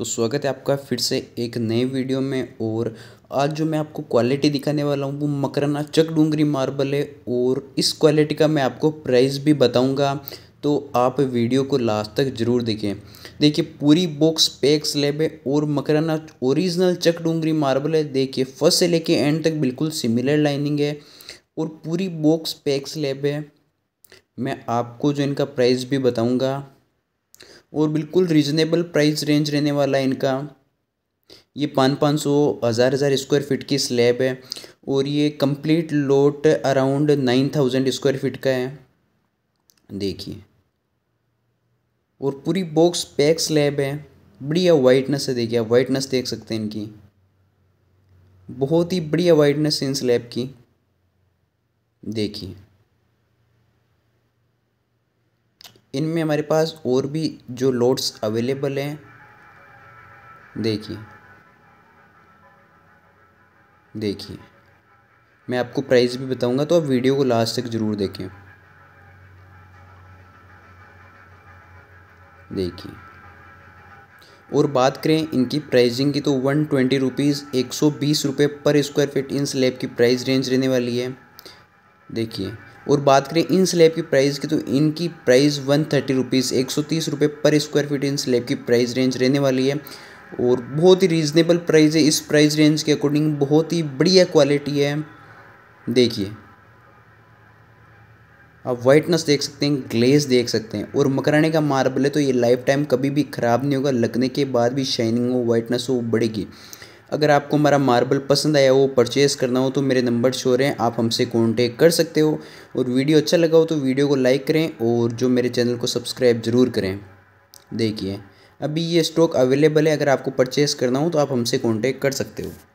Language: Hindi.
तो स्वागत है आपका फिर से एक नए वीडियो में और आज जो मैं आपको क्वालिटी दिखाने वाला हूँ वो मकराना चक डूंगरी मार्बल है और इस क्वालिटी का मैं आपको प्राइस भी बताऊँगा तो आप वीडियो को लास्ट तक ज़रूर देखें देखिए पूरी बॉक्स पैक स्लेब है और मकराना ओरिजिनल चक डूंगरी मार्बल है देखिए फर्स्ट से लेके एंड तक बिल्कुल सिमिलर लाइनिंग है और पूरी बॉक्स पैक स्लेब है मैं आपको जो इनका प्राइस भी बताऊंगा और बिल्कुल रीज़नेबल प्राइस रेंज रहने वाला है इनका ये पाँच पाँच सौ हज़ार हज़ार स्क्वायर फीट की स्लैब है और ये complete lot around nine thousand square feet का है देखिए और पूरी बॉक्स पैक स्लैब है बढ़िया वाइटनेस है देखिए आप वाइटनेस देख सकते हैं इनकी बहुत ही बढ़िया वाइटनेस है इन स्लैब की देखिए इनमें हमारे पास और भी जो लोड्स अवेलेबल हैं देखिए देखिए मैं आपको प्राइस भी बताऊंगा तो आप वीडियो को लास्ट तक ज़रूर देखें देखिए और बात करें इनकी प्राइसिंग की तो वन ट्वेंटी रुपीज़ एक सौ बीस रुपये पर स्क्वायर फीट इन स्लैब की प्राइस रेंज रहने वाली है देखिए और बात करें इन स्लैब की प्राइस की तो इनकी प्राइस वन थर्टी रुपीज़ एक सौ तीस रुपये पर स्क्वायर फीट इन स्लैब की प्राइस रेंज रहने वाली है और बहुत ही रीज़नेबल प्राइस है इस प्राइस रेंज के अकॉर्डिंग बहुत ही बढ़िया क्वालिटी है देखिए आप वाइटनेस देख सकते हैं ग्लेज देख सकते हैं और मकराने का मार्बल है तो ये लाइफ टाइम कभी भी ख़राब नहीं होगा लगने के बाद भी शाइनिंग हो वाइटनेस हो बढ़ेगी अगर आपको हमारा मार्बल पसंद आया हो परचेज़ करना हो तो मेरे नंबर शो रहे हैं आप हमसे कॉन्टेक्ट कर सकते हो और वीडियो अच्छा लगा हो तो वीडियो को लाइक करें और जो मेरे चैनल को सब्सक्राइब ज़रूर करें देखिए अभी ये स्टॉक अवेलेबल है अगर आपको परचेज़ करना हो तो आप हमसे कॉन्टेक्ट कर सकते हो